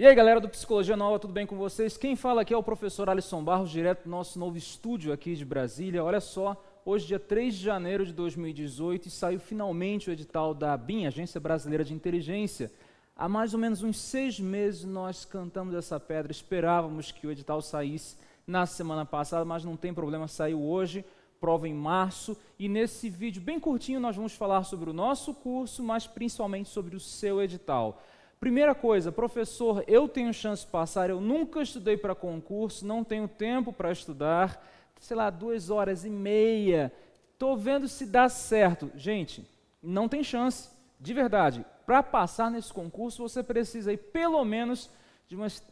E aí, galera do Psicologia Nova, tudo bem com vocês? Quem fala aqui é o professor Alisson Barros, direto do nosso novo estúdio aqui de Brasília. Olha só, hoje, dia 3 de janeiro de 2018, e saiu finalmente o edital da BIM, Agência Brasileira de Inteligência. Há mais ou menos uns seis meses nós cantamos essa pedra, esperávamos que o edital saísse na semana passada, mas não tem problema, saiu hoje, prova em março. E nesse vídeo bem curtinho nós vamos falar sobre o nosso curso, mas principalmente sobre o seu edital. Primeira coisa, professor, eu tenho chance de passar, eu nunca estudei para concurso, não tenho tempo para estudar, sei lá, duas horas e meia, estou vendo se dá certo. Gente, não tem chance, de verdade. Para passar nesse concurso, você precisa aí pelo menos de umas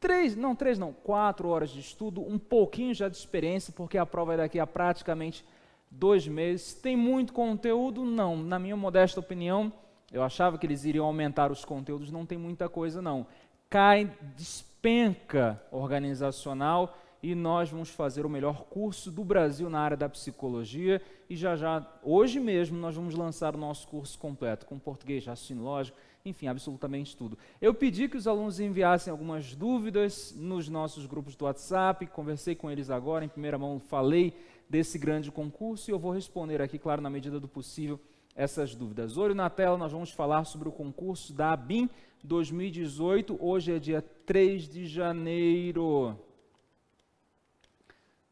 três, não três não, quatro horas de estudo, um pouquinho já de experiência, porque a prova é daqui a praticamente dois meses. Tem muito conteúdo? Não, na minha modesta opinião, eu achava que eles iriam aumentar os conteúdos, não tem muita coisa não. Cai, despenca organizacional e nós vamos fazer o melhor curso do Brasil na área da psicologia e já já, hoje mesmo, nós vamos lançar o nosso curso completo, com português, raciocínio lógico, enfim, absolutamente tudo. Eu pedi que os alunos enviassem algumas dúvidas nos nossos grupos do WhatsApp, conversei com eles agora, em primeira mão falei desse grande concurso e eu vou responder aqui, claro, na medida do possível, essas dúvidas. Olho na tela, nós vamos falar sobre o concurso da ABIN 2018. Hoje é dia 3 de janeiro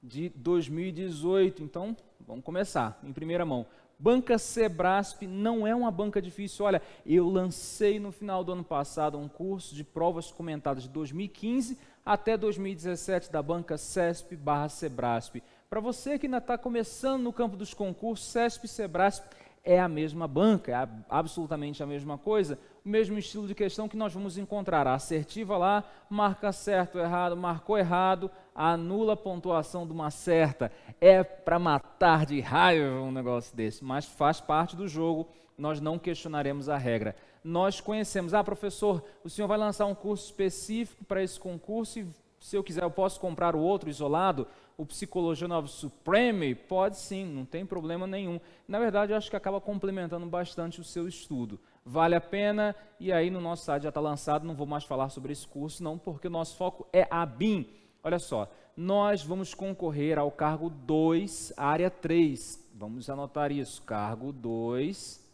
de 2018. Então, vamos começar em primeira mão. Banca Sebrasp não é uma banca difícil. Olha, eu lancei no final do ano passado um curso de provas comentadas de 2015 até 2017 da banca CESP barra Sebrasp. Para você que ainda está começando no campo dos concursos, CESP e Sebrasp é a mesma banca, é absolutamente a mesma coisa, o mesmo estilo de questão que nós vamos encontrar. A assertiva lá marca certo, errado, marcou errado, anula a pontuação de uma certa. É para matar de raiva um negócio desse, mas faz parte do jogo, nós não questionaremos a regra. Nós conhecemos, ah, professor, o senhor vai lançar um curso específico para esse concurso e se eu quiser, eu posso comprar o outro isolado, o Psicologia Supreme? Pode sim, não tem problema nenhum. Na verdade, eu acho que acaba complementando bastante o seu estudo. Vale a pena, e aí no nosso site já está lançado, não vou mais falar sobre esse curso não, porque o nosso foco é a BIM. Olha só, nós vamos concorrer ao cargo 2, área 3. Vamos anotar isso, cargo 2,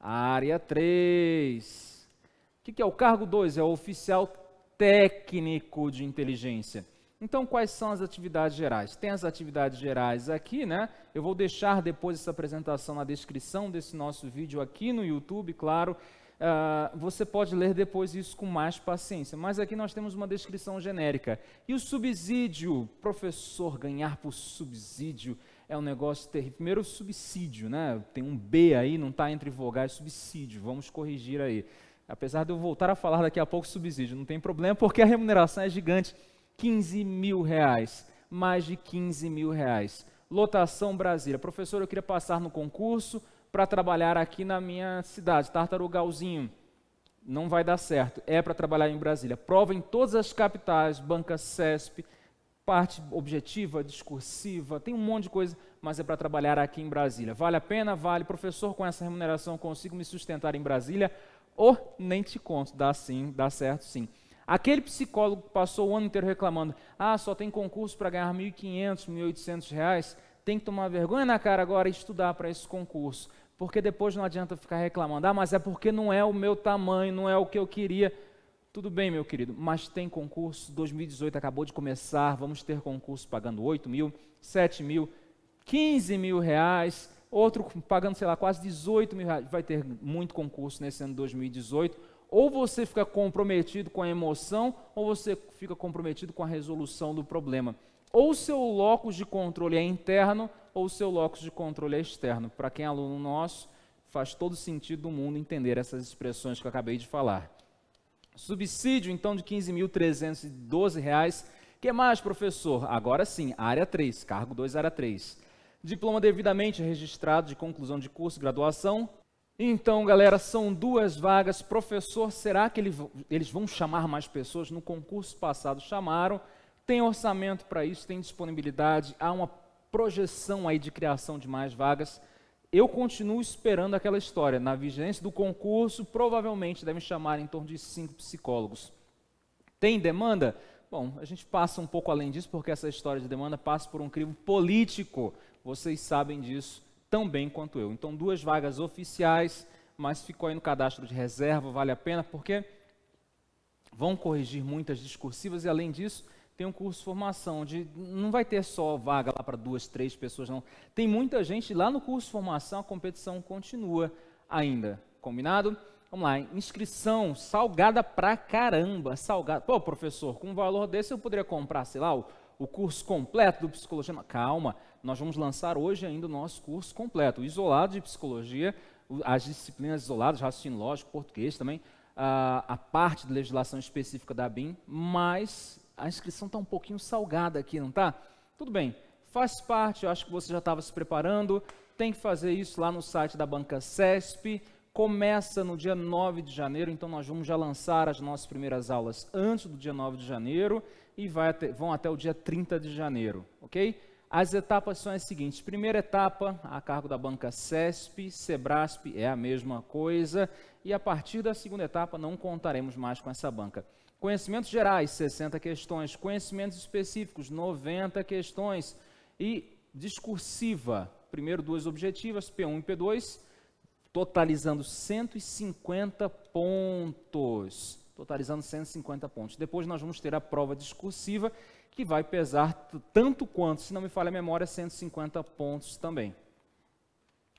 área 3. O que, que é o cargo 2? É o oficial técnico de inteligência. Então, quais são as atividades gerais? Tem as atividades gerais aqui, né? Eu vou deixar depois essa apresentação na descrição desse nosso vídeo aqui no YouTube, claro. Uh, você pode ler depois isso com mais paciência, mas aqui nós temos uma descrição genérica. E o subsídio? Professor, ganhar por subsídio é um negócio terrível. Primeiro, subsídio, né? Tem um B aí, não está entre vogais, é subsídio. Vamos corrigir aí. Apesar de eu voltar a falar daqui a pouco subsídio, não tem problema, porque a remuneração é gigante. 15 mil reais, mais de 15 mil reais. Lotação Brasília. Professor, eu queria passar no concurso para trabalhar aqui na minha cidade, Tartarugalzinho. Não vai dar certo. É para trabalhar em Brasília. Prova em todas as capitais, banca CESP, parte objetiva, discursiva, tem um monte de coisa, mas é para trabalhar aqui em Brasília. Vale a pena? Vale. Professor, com essa remuneração consigo me sustentar em Brasília? oh, nem te conto, dá sim, dá certo sim. Aquele psicólogo que passou o ano inteiro reclamando, ah, só tem concurso para ganhar 1.500, 1.800 reais, tem que tomar vergonha na cara agora e estudar para esse concurso, porque depois não adianta ficar reclamando, ah, mas é porque não é o meu tamanho, não é o que eu queria. Tudo bem, meu querido, mas tem concurso, 2018 acabou de começar, vamos ter concurso pagando 8 mil, 7 mil, 15 mil reais, outro pagando, sei lá, quase 18 mil reais. Vai ter muito concurso nesse ano de 2018. Ou você fica comprometido com a emoção, ou você fica comprometido com a resolução do problema. Ou seu locus de controle é interno, ou seu locus de controle é externo. Para quem é aluno nosso, faz todo sentido do mundo entender essas expressões que eu acabei de falar. Subsídio, então, de R$ 15.312. que mais, professor? Agora sim, área 3, cargo 2, área 3 diploma devidamente registrado de conclusão de curso, graduação. Então, galera, são duas vagas. Professor, será que ele, eles vão chamar mais pessoas? No concurso passado chamaram. Tem orçamento para isso, tem disponibilidade, há uma projeção aí de criação de mais vagas. Eu continuo esperando aquela história. Na vigência do concurso, provavelmente devem chamar em torno de cinco psicólogos. Tem demanda? Bom, a gente passa um pouco além disso, porque essa história de demanda passa por um crivo político vocês sabem disso tão bem quanto eu. Então, duas vagas oficiais, mas ficou aí no cadastro de reserva, vale a pena, porque vão corrigir muitas discursivas e, além disso, tem um curso de formação, onde não vai ter só vaga lá para duas, três pessoas, não. Tem muita gente lá no curso de formação, a competição continua ainda. Combinado? Vamos lá, inscrição salgada pra caramba, salgada. Pô, professor, com um valor desse eu poderia comprar, sei lá, o, o curso completo do psicologia. Calma, nós vamos lançar hoje ainda o nosso curso completo, isolado de psicologia, as disciplinas isoladas, raciocínio lógico, português também, a, a parte de legislação específica da BIM, mas a inscrição está um pouquinho salgada aqui, não está? Tudo bem, faz parte, eu acho que você já estava se preparando, tem que fazer isso lá no site da Banca CESP, começa no dia 9 de janeiro, então nós vamos já lançar as nossas primeiras aulas antes do dia 9 de janeiro e até, vão até o dia 30 de janeiro, ok? As etapas são as seguintes: primeira etapa, a cargo da banca CESP, Sebrasp é a mesma coisa, e a partir da segunda etapa não contaremos mais com essa banca. Conhecimentos gerais, 60 questões, conhecimentos específicos, 90 questões, e discursiva, primeiro duas objetivas, P1 e P2, totalizando 150 pontos. Totalizando 150 pontos. Depois nós vamos ter a prova discursiva que vai pesar tanto quanto, se não me falha a memória, 150 pontos também.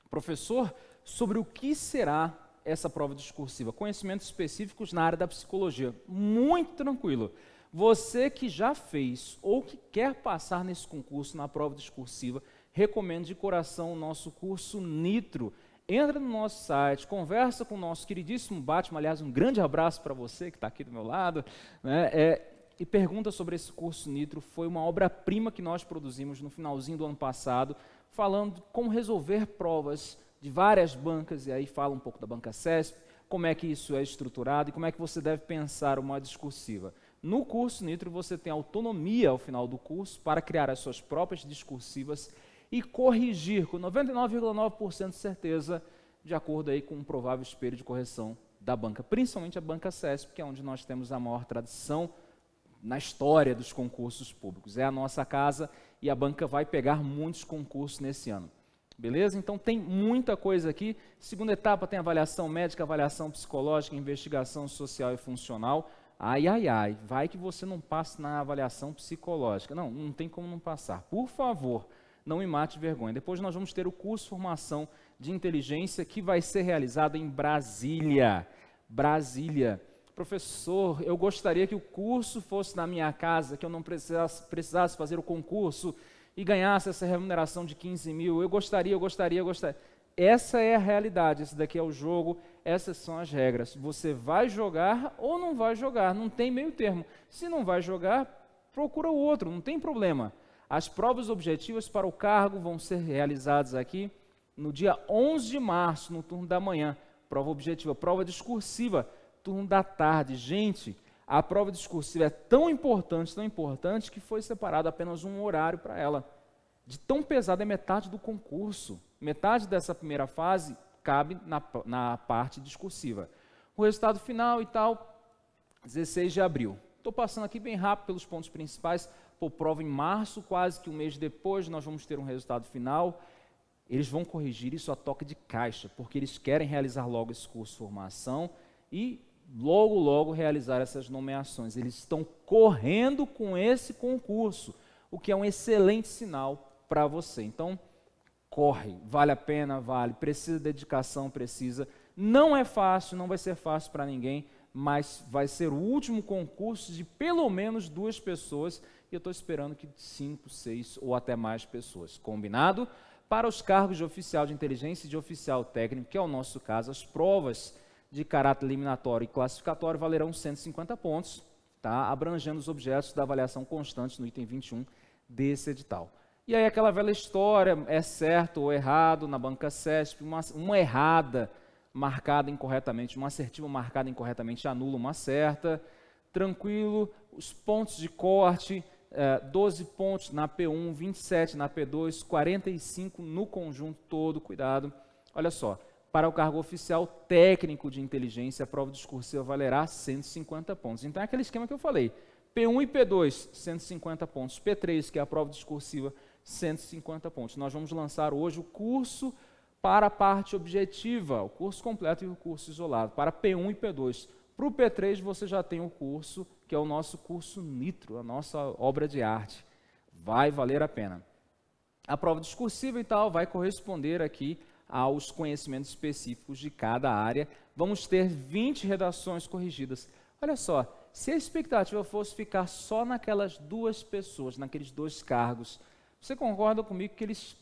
Professor, sobre o que será essa prova discursiva? Conhecimentos específicos na área da psicologia. Muito tranquilo. Você que já fez ou que quer passar nesse concurso na prova discursiva, recomendo de coração o nosso curso Nitro. Entra no nosso site, conversa com o nosso queridíssimo Batman, aliás, um grande abraço para você que está aqui do meu lado. Né? É, e pergunta sobre esse curso Nitro. Foi uma obra-prima que nós produzimos no finalzinho do ano passado, falando como resolver provas de várias bancas, e aí fala um pouco da banca CESP, como é que isso é estruturado e como é que você deve pensar uma discursiva. No curso Nitro, você tem autonomia ao final do curso para criar as suas próprias discursivas e corrigir com 99,9% de certeza, de acordo aí com um provável espelho de correção da banca, principalmente a banca CESP, que é onde nós temos a maior tradição na história dos concursos públicos. É a nossa casa e a banca vai pegar muitos concursos nesse ano. Beleza? Então tem muita coisa aqui. Segunda etapa tem avaliação médica, avaliação psicológica, investigação social e funcional. Ai, ai, ai, vai que você não passe na avaliação psicológica. Não, não tem como não passar. Por favor, não me mate vergonha. Depois nós vamos ter o curso de formação de inteligência que vai ser realizado em Brasília. Brasília professor, eu gostaria que o curso fosse na minha casa, que eu não precisasse, precisasse fazer o concurso e ganhasse essa remuneração de 15 mil. Eu gostaria, eu gostaria, eu gostaria. Essa é a realidade, esse daqui é o jogo, essas são as regras. Você vai jogar ou não vai jogar, não tem meio termo. Se não vai jogar, procura o outro, não tem problema. As provas objetivas para o cargo vão ser realizadas aqui no dia 11 de março, no turno da manhã. Prova objetiva, prova discursiva turno da tarde. Gente, a prova discursiva é tão importante, tão importante, que foi separado apenas um horário para ela. De tão pesada é metade do concurso. Metade dessa primeira fase cabe na, na parte discursiva. O resultado final e tal, 16 de abril. Estou passando aqui bem rápido pelos pontos principais. Pô, prova em março, quase que um mês depois, nós vamos ter um resultado final. Eles vão corrigir isso a toque de caixa, porque eles querem realizar logo esse curso de formação e logo, logo realizar essas nomeações. Eles estão correndo com esse concurso, o que é um excelente sinal para você. Então, corre, vale a pena, vale, precisa de dedicação, precisa. Não é fácil, não vai ser fácil para ninguém, mas vai ser o último concurso de pelo menos duas pessoas e eu estou esperando que cinco, seis ou até mais pessoas. Combinado? Para os cargos de oficial de inteligência e de oficial técnico, que é o nosso caso, as provas de caráter eliminatório e classificatório valerão 150 pontos, tá? abrangendo os objetos da avaliação constante no item 21 desse edital. E aí aquela velha história, é certo ou errado na banca CESP, uma, uma errada marcada incorretamente, uma assertiva marcada incorretamente anula uma certa, tranquilo, os pontos de corte, 12 é, pontos na P1, 27 na P2, 45 no conjunto todo, cuidado. Olha só, para o cargo oficial técnico de inteligência, a prova discursiva valerá 150 pontos. Então é aquele esquema que eu falei. P1 e P2, 150 pontos. P3, que é a prova discursiva, 150 pontos. Nós vamos lançar hoje o curso para a parte objetiva, o curso completo e o curso isolado, para P1 e P2. Para o P3 você já tem o curso, que é o nosso curso Nitro, a nossa obra de arte. Vai valer a pena. A prova discursiva e tal vai corresponder aqui aos conhecimentos específicos de cada área. Vamos ter 20 redações corrigidas. Olha só, se a expectativa fosse ficar só naquelas duas pessoas, naqueles dois cargos, você concorda comigo que eles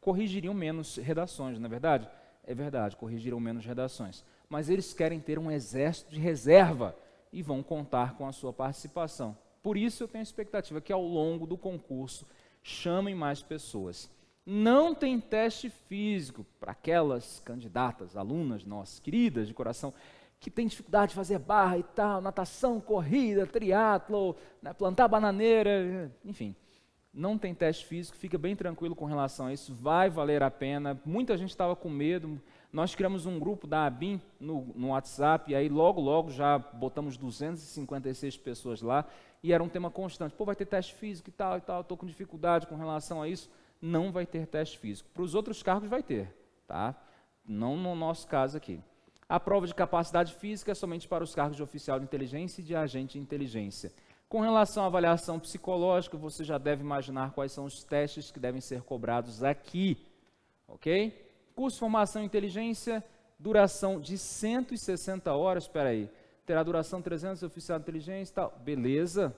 corrigiriam menos redações, não é verdade? É verdade, corrigiriam menos redações. Mas eles querem ter um exército de reserva e vão contar com a sua participação. Por isso, eu tenho expectativa que ao longo do concurso chamem mais pessoas não tem teste físico para aquelas candidatas, alunas nossas, queridas de coração, que tem dificuldade de fazer barra e tal, natação, corrida, triatlo, né, plantar bananeira, enfim. Não tem teste físico, fica bem tranquilo com relação a isso, vai valer a pena. Muita gente estava com medo. Nós criamos um grupo da ABIN no, no WhatsApp, e aí logo, logo já botamos 256 pessoas lá, e era um tema constante. Pô, vai ter teste físico e tal e tal, estou com dificuldade com relação a isso não vai ter teste físico. Para os outros cargos vai ter, tá? Não no nosso caso aqui. A prova de capacidade física é somente para os cargos de oficial de inteligência e de agente de inteligência. Com relação à avaliação psicológica, você já deve imaginar quais são os testes que devem ser cobrados aqui, ok? Curso Formação e Inteligência, duração de 160 horas, espera aí, terá duração 300 oficial de inteligência e tal, beleza?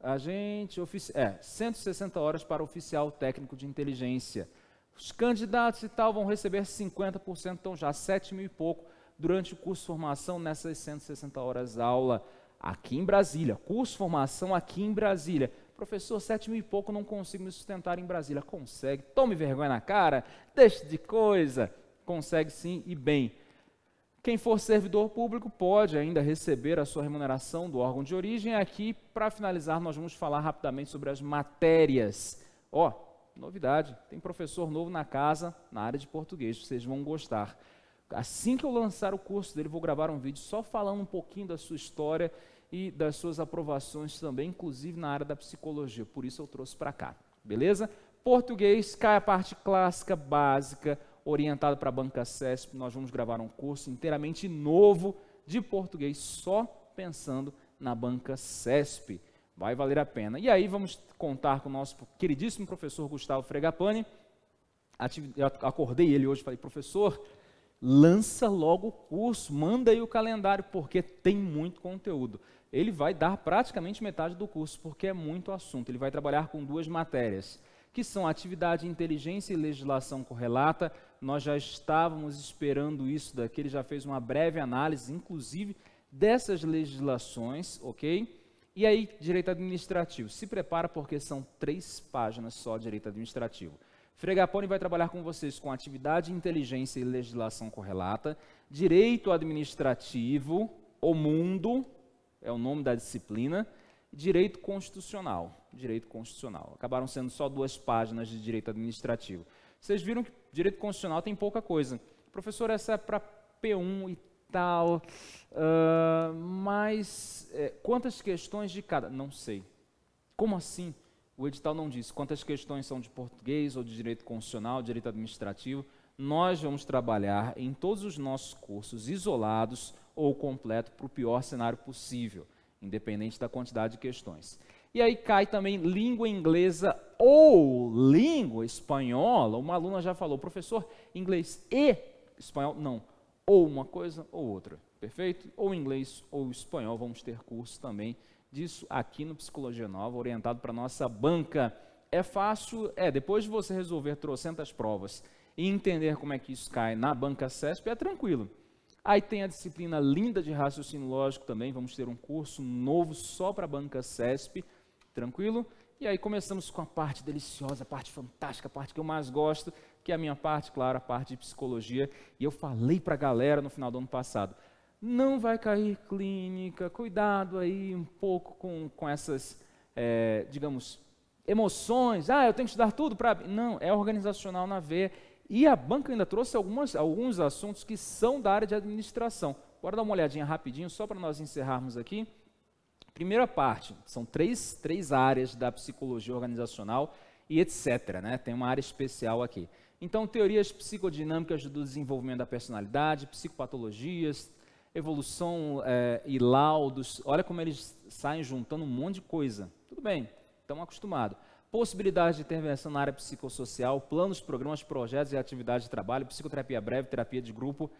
A gente É, 160 horas para oficial técnico de inteligência. Os candidatos e tal vão receber 50%, então já 7 mil e pouco durante o curso de formação nessas 160 horas aula aqui em Brasília. Curso de formação aqui em Brasília. Professor, 7 mil e pouco não consigo me sustentar em Brasília. Consegue. Tome vergonha na cara, deixe de coisa. Consegue sim e bem. Quem for servidor público pode ainda receber a sua remuneração do órgão de origem. Aqui, para finalizar, nós vamos falar rapidamente sobre as matérias. Ó, oh, novidade, tem professor novo na casa, na área de português, vocês vão gostar. Assim que eu lançar o curso dele, vou gravar um vídeo só falando um pouquinho da sua história e das suas aprovações também, inclusive na área da psicologia. Por isso eu trouxe para cá, beleza? Português, cai a parte clássica, básica, orientado para a Banca CESP, nós vamos gravar um curso inteiramente novo de português, só pensando na Banca CESP. Vai valer a pena. E aí vamos contar com o nosso queridíssimo professor Gustavo Fregapani. acordei ele hoje e falei, professor, lança logo o curso, manda aí o calendário, porque tem muito conteúdo. Ele vai dar praticamente metade do curso, porque é muito assunto. Ele vai trabalhar com duas matérias, que são atividade, inteligência e legislação correlata, nós já estávamos esperando isso daqui, ele já fez uma breve análise, inclusive, dessas legislações, ok? E aí, direito administrativo. Se prepara porque são três páginas só de direito administrativo. Fregapone vai trabalhar com vocês com atividade, inteligência e legislação correlata, direito administrativo, o mundo, é o nome da disciplina, direito constitucional, direito constitucional. Acabaram sendo só duas páginas de direito administrativo. Vocês viram que Direito constitucional tem pouca coisa. Professor, essa é para P1 e tal, uh, mas é, quantas questões de cada? Não sei. Como assim? O edital não diz quantas questões são de português ou de direito constitucional, direito administrativo. Nós vamos trabalhar em todos os nossos cursos isolados ou completo para o pior cenário possível, independente da quantidade de questões. E aí cai também língua inglesa ou língua espanhola. Uma aluna já falou, professor, inglês e espanhol? Não. Ou uma coisa ou outra. Perfeito? Ou inglês ou espanhol. Vamos ter curso também disso aqui no Psicologia Nova, orientado para a nossa banca. É fácil, é, depois de você resolver trocentas provas e entender como é que isso cai na banca CESP, é tranquilo. Aí tem a disciplina linda de raciocínio lógico também, vamos ter um curso novo só para a banca CESP Tranquilo? E aí começamos com a parte deliciosa, a parte fantástica, a parte que eu mais gosto, que é a minha parte, claro, a parte de psicologia. E eu falei para a galera no final do ano passado: não vai cair clínica, cuidado aí um pouco com, com essas, é, digamos, emoções. Ah, eu tenho que estudar tudo para. Não, é organizacional na veia. E a banca ainda trouxe algumas, alguns assuntos que são da área de administração. Bora dar uma olhadinha rapidinho, só para nós encerrarmos aqui. Primeira parte, são três, três áreas da psicologia organizacional e etc. Né? Tem uma área especial aqui. Então, teorias psicodinâmicas do desenvolvimento da personalidade, psicopatologias, evolução é, e laudos. Olha como eles saem juntando um monte de coisa. Tudo bem, estão acostumados. possibilidades de intervenção na área psicossocial, planos, programas, projetos e atividades de trabalho, psicoterapia breve, terapia de grupo.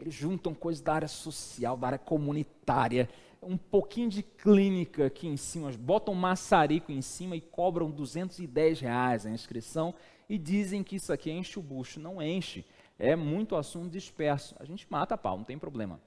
Eles juntam coisas da área social, da área comunitária, um pouquinho de clínica aqui em cima, botam um maçarico em cima e cobram 210 reais a inscrição e dizem que isso aqui enche o bucho. Não enche, é muito assunto disperso. A gente mata a pau, não tem problema.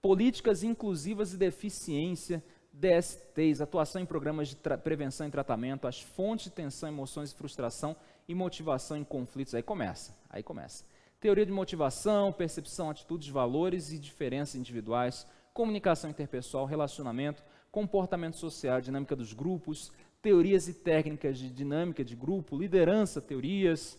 Políticas inclusivas e deficiência, DSTs, atuação em programas de prevenção e tratamento, as fontes de tensão, emoções e frustração e motivação em conflitos. Aí começa, aí começa. Teoria de motivação, percepção, atitudes, valores e diferenças individuais, comunicação interpessoal, relacionamento, comportamento social, dinâmica dos grupos, teorias e técnicas de dinâmica de grupo, liderança, teorias,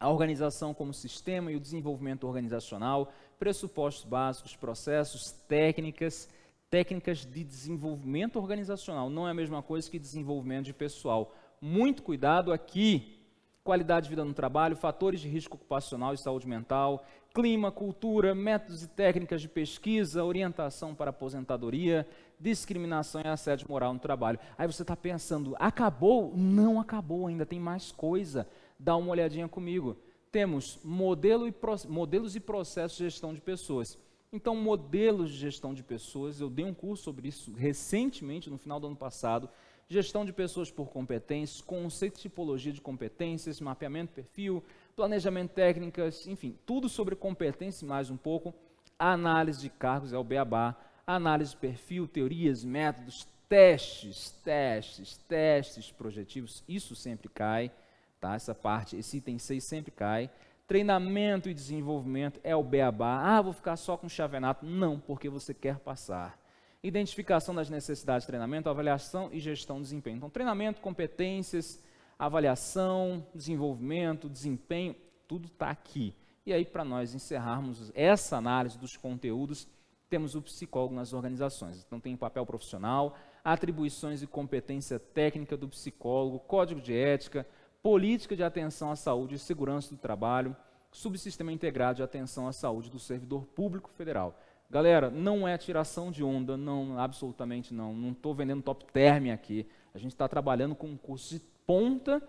a organização como sistema e o desenvolvimento organizacional, pressupostos básicos, processos, técnicas, técnicas de desenvolvimento organizacional. Não é a mesma coisa que desenvolvimento de pessoal. Muito cuidado aqui, qualidade de vida no trabalho, fatores de risco ocupacional e saúde mental, clima, cultura, métodos e técnicas de pesquisa, orientação para aposentadoria, discriminação e assédio moral no trabalho. Aí você está pensando, acabou? Não acabou ainda, tem mais coisa. Dá uma olhadinha comigo. Temos modelo e modelos e processos de gestão de pessoas. Então, modelos de gestão de pessoas, eu dei um curso sobre isso recentemente, no final do ano passado, gestão de pessoas por competências, conceito de tipologia de competências, mapeamento perfil, planejamento técnicas, enfim, tudo sobre competência mais um pouco, análise de cargos é o beabá, análise de perfil, teorias, métodos, testes, testes, testes projetivos, isso sempre cai, tá? Essa parte, esse item 6 sempre cai. Treinamento e desenvolvimento é o beabá. Ah, vou ficar só com chavenato. Não, porque você quer passar identificação das necessidades de treinamento, avaliação e gestão de desempenho. Então, treinamento, competências, avaliação, desenvolvimento, desempenho, tudo está aqui. E aí, para nós encerrarmos essa análise dos conteúdos, temos o psicólogo nas organizações. Então, tem papel profissional, atribuições e competência técnica do psicólogo, código de ética, política de atenção à saúde e segurança do trabalho, subsistema integrado de atenção à saúde do servidor público federal. Galera, não é tiração de onda, não, absolutamente não. Não estou vendendo top term aqui. A gente está trabalhando com um curso de ponta,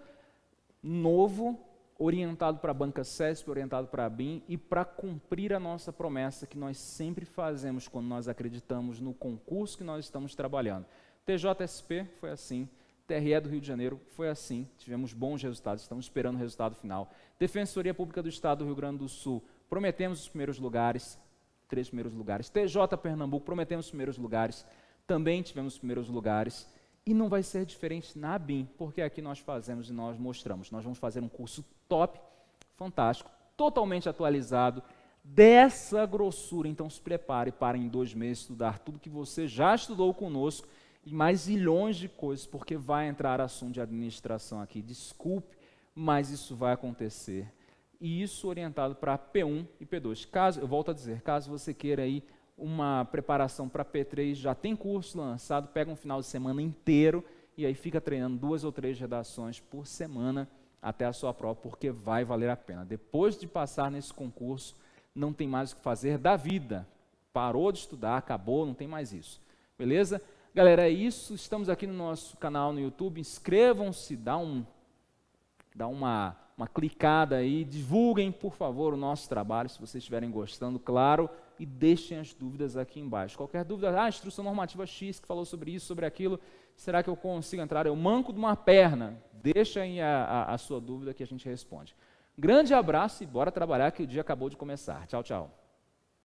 novo, orientado para a banca CESP, orientado para a BIM e para cumprir a nossa promessa que nós sempre fazemos quando nós acreditamos no concurso que nós estamos trabalhando. TJSP foi assim, TRE do Rio de Janeiro foi assim, tivemos bons resultados, estamos esperando o resultado final. Defensoria Pública do Estado do Rio Grande do Sul, prometemos os primeiros lugares, três primeiros lugares. TJ Pernambuco, prometemos primeiros lugares. Também tivemos primeiros lugares. E não vai ser diferente na BIM, porque aqui nós fazemos e nós mostramos. Nós vamos fazer um curso top, fantástico, totalmente atualizado, dessa grossura. Então se prepare para em dois meses estudar tudo que você já estudou conosco e mais milhões de coisas, porque vai entrar assunto de administração aqui. Desculpe, mas isso vai acontecer e isso orientado para P1 e P2. Caso, eu volto a dizer, caso você queira aí uma preparação para P3, já tem curso lançado, pega um final de semana inteiro e aí fica treinando duas ou três redações por semana até a sua prova, porque vai valer a pena. Depois de passar nesse concurso, não tem mais o que fazer da vida. Parou de estudar, acabou, não tem mais isso. Beleza? Galera, é isso. Estamos aqui no nosso canal no YouTube. Inscrevam-se, dá um dá uma uma clicada aí, divulguem, por favor, o nosso trabalho, se vocês estiverem gostando, claro, e deixem as dúvidas aqui embaixo. Qualquer dúvida, ah, instrução normativa X que falou sobre isso, sobre aquilo, será que eu consigo entrar? Eu manco de uma perna. Deixem a, a, a sua dúvida que a gente responde. Grande abraço e bora trabalhar que o dia acabou de começar. Tchau, tchau.